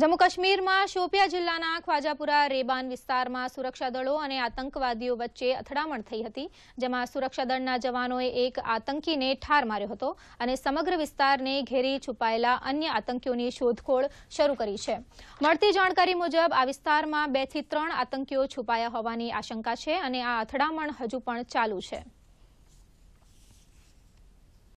જમ્મુ કાશ્મીરમાં શોપિયા જિલ્લાના ખ્વાજાપુરા રેબાન વિસ્તારમાં સુરક્ષાદળો અને આતંકવાદીઓ વચ્ચે અથડામણ થઈ હતી જેમાં સુરક્ષાદળના જવાનોએ એક આતંકીને ઠાર માર્યો હતો અને સમગ્ર વિસ્તારને ઘેરી છુપાયેલા અન્ય આતંકીઓની શોધખોળ શરૂ કરી છે મળતી જાણકારી મુજબ આ વિસ્તારમાં બેથી ત્રણ આતંકીઓ છુપાયા હોવાની આશંકા છે અને આ અથડામણ હજુ પણ ચાલુ છે